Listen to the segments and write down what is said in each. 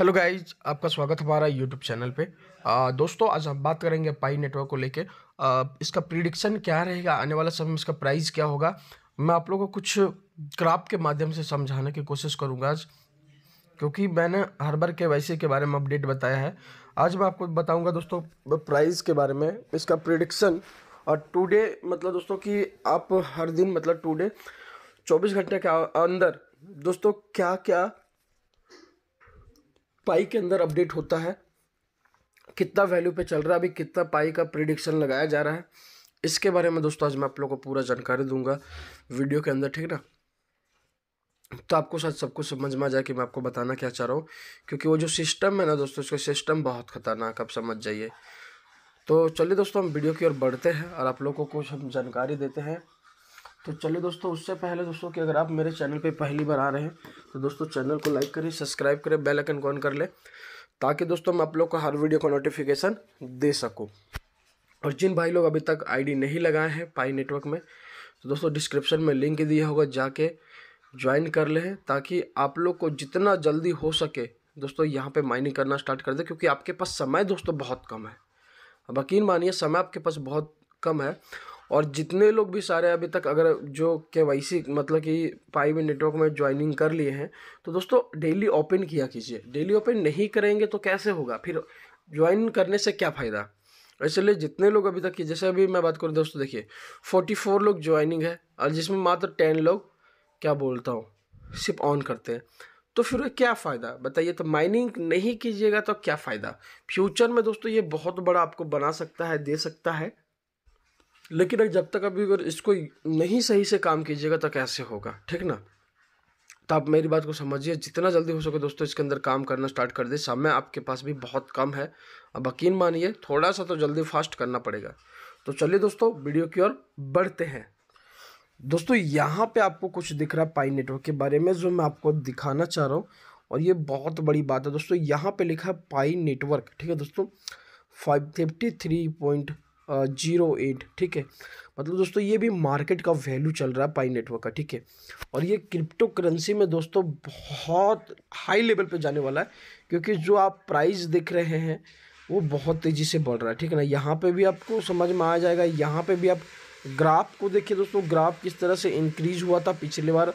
hello guys आपका स्वागत हमारा यूट्यूब चैनल पे आ, दोस्तों आज हम बात करेंगे पाई नेटवर्क को लेके इसका प्रिडिक्शन क्या रहेगा आने वाला समय में इसका प्राइस क्या होगा मैं आप लोगों को कुछ ग्राफ के माध्यम से समझाने की कोशिश करूँगा आज क्योंकि मैंने हर बार के वैसे के बारे में अपडेट बताया है आज मैं आपको बताऊँगा दोस्तों प्राइस के बारे में इसका प्रिडिक्शन और टूडे मतलब दोस्तों कि आप हर दिन मतलब टूडे चौबीस घंटे के अंदर दोस्तों क्या क्या पाई के अंदर अपडेट होता है कितना वैल्यू पे चल रहा है अभी कितना पाई का प्रिडिक्शन लगाया जा रहा है इसके बारे में दोस्तों आज मैं आप लोगों को पूरा जानकारी दूंगा वीडियो के अंदर ठीक ना तो आपको शायद सब कुछ समझ में आ जाए कि मैं आपको बताना क्या चाह रहा हूँ क्योंकि वो जो सिस्टम है ना दोस्तों इसका सिस्टम बहुत खतरनाक आप समझ जाइए तो चलिए दोस्तों हम वीडियो की ओर बढ़ते हैं और आप लोगों को कुछ हम जानकारी देते हैं तो चलिए दोस्तों उससे पहले दोस्तों कि अगर आप मेरे चैनल पे पहली बार आ रहे हैं तो दोस्तों चैनल को लाइक करें सब्सक्राइब करें बेल आइकन ऑन कर लें ताकि दोस्तों मैं आप लोग को हर वीडियो का नोटिफिकेशन दे सकूँ और जिन भाई लोग अभी तक आईडी नहीं लगाए हैं पाई नेटवर्क में तो दोस्तों डिस्क्रिप्शन में लिंक दिया होगा जाके ज्वाइन कर लें ताकि आप लोग को जितना जल्दी हो सके दोस्तों यहाँ पर माइनिंग करना स्टार्ट कर दे क्योंकि आपके पास समय दोस्तों बहुत कम है अब यकीन मानिए समय आपके पास बहुत कम है और जितने लोग भी सारे अभी तक अगर जो के वाई सी मतलब कि पाई वी नेटवर्क में ज्वाइनिंग कर लिए हैं तो दोस्तों डेली ओपन किया कीजिए डेली ओपन नहीं करेंगे तो कैसे होगा फिर ज्वाइन करने से क्या फ़ायदा इसलिए जितने लोग अभी तक की जैसे अभी मैं बात करूँ दोस्तों देखिए फोर्टी फोर लोग ज्वाइनिंग है और जिसमें मात्र टेन लोग क्या बोलता हूँ सिर्फ ऑन करते हैं तो फिर क्या फ़ायदा बताइए तो माइनिंग नहीं कीजिएगा तो क्या फ़ायदा फ्यूचर में दोस्तों ये बहुत बड़ा आपको बना सकता है दे सकता है लेकिन जब तक अभी अगर इसको नहीं सही से काम कीजिएगा तो कैसे होगा ठीक ना तो आप मेरी बात को समझिए जितना जल्दी हो सके दोस्तों इसके अंदर काम करना स्टार्ट कर दे समय आपके पास भी बहुत कम है अब यकीन मानिए थोड़ा सा तो जल्दी फास्ट करना पड़ेगा तो चलिए दोस्तों वीडियो की ओर बढ़ते हैं दोस्तों यहाँ पे आपको कुछ दिख रहा है पाई नेटवर्क के बारे में जो मैं आपको दिखाना चाह रहा हूँ और ये बहुत बड़ी बात है दोस्तों यहाँ पे लिखा है पाई नेटवर्क ठीक है दोस्तों five fifty three point zero eight ठीक है मतलब दोस्तों ये भी मार्केट का वैल्यू चल रहा है पाई नेटवर्क का ठीक है और ये क्रिप्टो करेंसी में दोस्तों बहुत हाई लेवल पे जाने वाला है क्योंकि जो आप प्राइस देख रहे हैं वो बहुत तेज़ी से बढ़ रहा है ठीक है ना यहाँ पे भी आपको समझ में आ जाएगा यहाँ पे भी आप ग्राफ को देखिए दोस्तों ग्राफ किस तरह से इंक्रीज हुआ था पिछले बार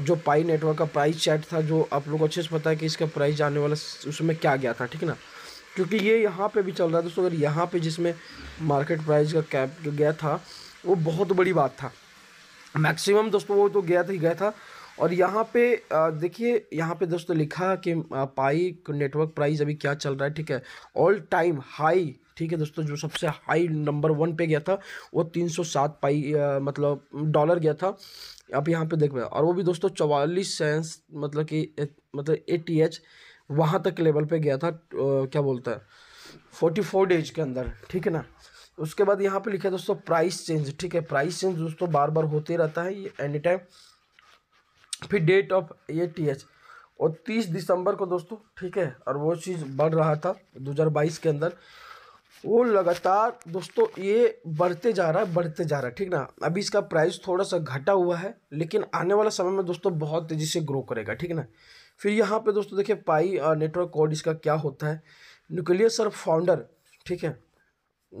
जो पाई नेटवर्क का प्राइस चैट था जो आप लोग अच्छे से पता है कि इसका प्राइस आने वाला उसमें क्या गया था ठीक है ना क्योंकि ये यहाँ पे भी चल रहा है दोस्तों अगर यहाँ पे जिसमें मार्केट प्राइस का कैप जो गया था वो बहुत बड़ी बात था मैक्सिमम दोस्तों वो तो गया था ही गया था और यहाँ पे देखिए यहाँ पे दोस्तों लिखा कि पाई नेटवर्क प्राइस अभी क्या चल रहा है ठीक है ऑल टाइम हाई ठीक है दोस्तों जो सबसे हाई नंबर वन पे गया था वो 307 पाई आ, मतलब डॉलर गया था आप यहाँ पे देख हैं और वो भी दोस्तों चवालीस सेंस मतलब कि मतलब ए टी एच वहाँ तक लेवल पे गया था क्या बोलता है फोर्टी फोर डेज के अंदर ठीक है ना उसके बाद यहाँ पे लिखा है दोस्तों प्राइस चेंज ठीक है प्राइस चेंज दोस्तों बार बार होते रहता है ये एनी टाइम फिर डेट ऑफ ये टी एच और तीस दिसंबर को दोस्तों ठीक है और वो चीज़ बढ़ रहा था बाईस के अंदर वो लगातार दोस्तों ये बढ़ते जा रहा है बढ़ते जा रहा है ठीक ना अभी इसका प्राइस थोड़ा सा घटा हुआ है लेकिन आने वाला समय में दोस्तों बहुत तेज़ी से ग्रो करेगा ठीक ना फिर यहाँ पे दोस्तों देखिए पाई नेटवर्क कोड इसका क्या होता है न्यूक्लियस और फाउंडर ठीक है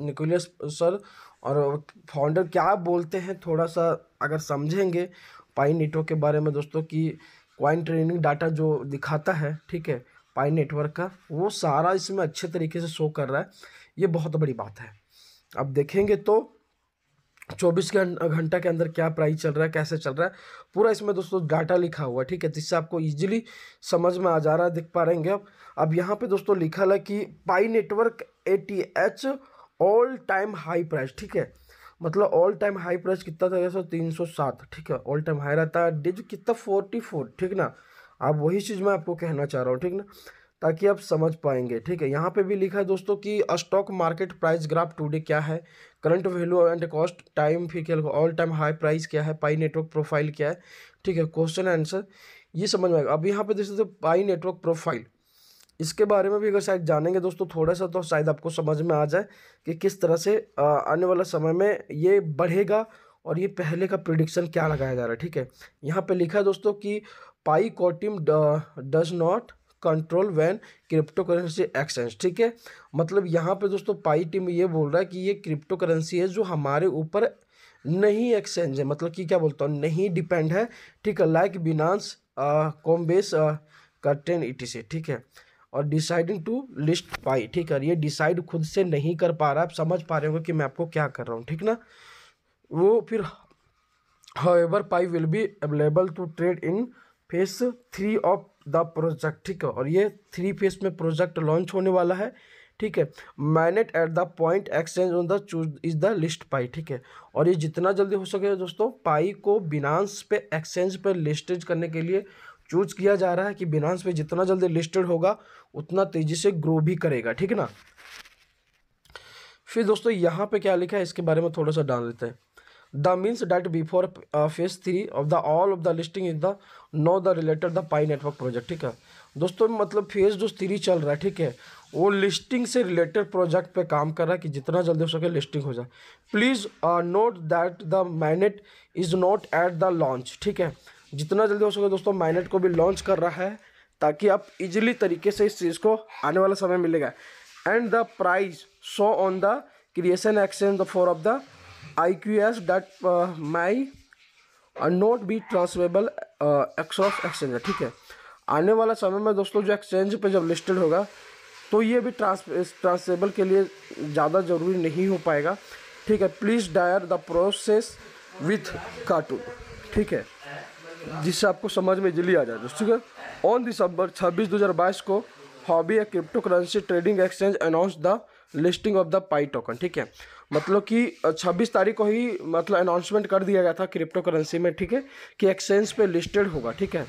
न्यूक्लियस सर और फाउंडर क्या बोलते हैं थोड़ा सा अगर समझेंगे पाई नेटवर्क के बारे में दोस्तों कि क्वाइन ट्रेनिंग डाटा जो दिखाता है ठीक है पाई नेटवर्क का वो सारा इसमें अच्छे तरीके से शो कर रहा है ये बहुत बड़ी बात है अब देखेंगे तो चौबीस अं-, घंटा के अंदर क्या प्राइस चल रहा है कैसे चल रहा है पूरा इसमें दोस्तों डाटा लिखा हुआ है ठीक है जिससे आपको इजीली समझ में आ जा रहा है दिख पा रहेंगे अब अब यहाँ पे दोस्तों लिखा है कि Pi network A T H all time high price ठीक है मतलब ऑल टाइम हाई प्राइस कितना था दोस्तों तीन सौ सात ठीक है ऑल टाइम हाई रहता है डिज कितना फोर्टी फोर ठीक ना अब वही चीज़ मैं आपको कहना चाह रहा हूँ ठीक ना ताकि आप समझ पाएंगे ठीक है यहाँ पे भी लिखा है दोस्तों कि stock market price graph today क्या है current value and cost time फिर ऑल टाइम हाई प्राइस क्या है पाई नेटवर्क प्रोफाइल क्या है ठीक है क्वेश्चन आंसर ये समझ में आएगा अब यहाँ पे देख देखते पाई नेटवर्क प्रोफाइल इसके बारे में भी अगर शायद जानेंगे दोस्तों थोड़ा सा तो शायद आपको समझ में आ जाए कि किस तरह से आने वाला समय में ये बढ़ेगा और ये पहले का प्रिडिक्शन क्या लगाया जा रहा है ठीक है यहाँ पे लिखा है दोस्तों कि Pi core team does not control when crypto currency exchange ठीक है मतलब यहाँ पे दोस्तों पाई टीम ये बोल रहा है कि ये क्रिप्टो करेंसी है जो हमारे ऊपर नहीं एक्सचेंज है मतलब कि क्या बोलता हूँ नहीं डिपेंड है ठीक है लाइक बिनास कॉम्बेस कर्टेन ई ठीक है और डिसाइडिंग टू लिस्ट पाई ठीक है ये डिसाइड खुद से नहीं कर पा रहा आप समझ पा रहे होंगे कि मैं आपको क्या कर रहा हूँ ठीक ना वो फिर ever Pi will be available to trade in phase three of the project ठीक है और ये थ्री फेस में प्रोजेक्ट लॉन्च होने वाला है ठीक है mainnet at the point exchange on the choose is the list Pi ठीक है और ये जितना जल्दी हो सके दोस्तों पाई को बिनांस पे एक्सचेंज पे लिस्टेज करने के लिए चूज किया जा रहा है कि बिनांस पे जितना जल्दी लिस्टेड होगा उतना तेजी से ग्रो भी करेगा ठीक है ना फिर दोस्तों यहाँ पे क्या लिखा है इसके बारे में थोड़ा सा डाल देते हैं the means that before phase three of the all of the listing is the no the related the Pi network project ठीक है दोस्तों मतलब फेज जो थ्री चल रहा है ठीक है वो लिस्टिंग से रिलेटेड प्रोजेक्ट पे काम कर रहा है कि जितना जल्दी हो सके लिस्टिंग हो जाए please note that the mainnet is not at the launch ठीक है जितना जल्दी हो सके दोस्तों माइनेट को भी लॉन्च कर रहा है ताकि आप इजिली तरीके से इस चीज़ को आने वाला समय मिलेगा and the price show on the creation exchange the four of the IQS that uh, my uh, not be transferable uh, across exchange ठीक है आने वाला समय में दोस्तों जो एक्सचेंज पे जब लिस्टेड होगा तो ये भी ट्रांस ट्रांसफेबल के लिए ज़्यादा ज़रूरी नहीं हो पाएगा ठीक है please dare the process with cartoon ठीक है जिससे आपको समझ में जल्दी आ जाए दोस्तों ऑन दिसंबर 26 2022 को हॉबी या crypto currency trading exchange announce the listing of the Pi token ठीक है मतलब कि 26 तारीख को ही मतलब अनाउंसमेंट कर दिया गया था क्रिप्टो करेंसी में ठीक है कि एक्सचेंज पे लिस्टेड होगा ठीक है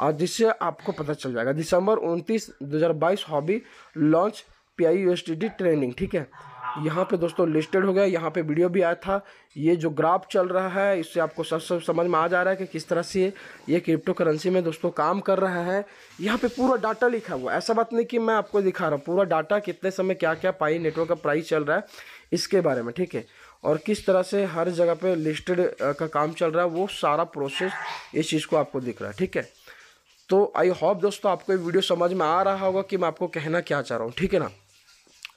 और जिससे आपको पता चल जाएगा दिसंबर 29 2022 Huobi launch P I trending ठीक है यहाँ पे दोस्तों लिस्टेड हो गया यहाँ पे वीडियो भी आया था ये जो ग्राफ चल रहा है इससे आपको सब सब समझ में आ जा रहा है कि किस तरह से ये क्रिप्टो करेंसी में दोस्तों काम कर रहा है यहाँ पे पूरा डाटा लिखा हुआ ऐसा बात नहीं कि मैं आपको दिखा रहा हूँ पूरा डाटा कितने समय क्या क्या पाई नेटवर्क का प्राइस चल रहा है इसके बारे में ठीक है और किस तरह से हर जगह पर लिस्टेड का काम चल रहा है वो सारा प्रोसेस इस चीज़ को आपको दिख रहा है ठीक है तो आई होप दोस्तों आपको ये वीडियो समझ में आ रहा होगा कि मैं आपको कहना क्या चाह रहा हूँ ठीक है ना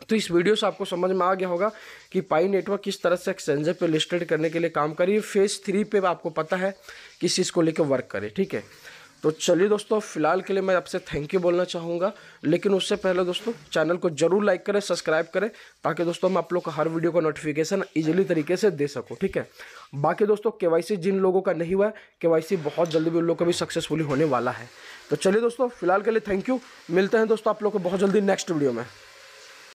तो इस वीडियो से आपको समझ में आ गया होगा कि पाई नेटवर्क किस तरह से एक्सचेंजर पे लिस्टेड करने के लिए काम करिए फेज़ थ्री पे आपको पता है किस चीज़ को लेकर वर्क करें ठीक है तो चलिए दोस्तों फिलहाल के लिए मैं आपसे थैंक यू बोलना चाहूँगा लेकिन उससे पहले दोस्तों चैनल को जरूर लाइक करें सब्सक्राइब करें ताकि दोस्तों हम आप लोग का हर वीडियो का नोटिफिकेशन ईजिली तरीके से दे सकूँ ठीक है बाकी दोस्तों के जिन लोगों का नहीं हुआ है बहुत जल्दी भी उन लोग का भी सक्सेसफुली होने वाला है तो चलिए दोस्तों फिलहाल के लिए थैंक यू मिलते हैं दोस्तों आप लोग को बहुत जल्दी नेक्स्ट वीडियो में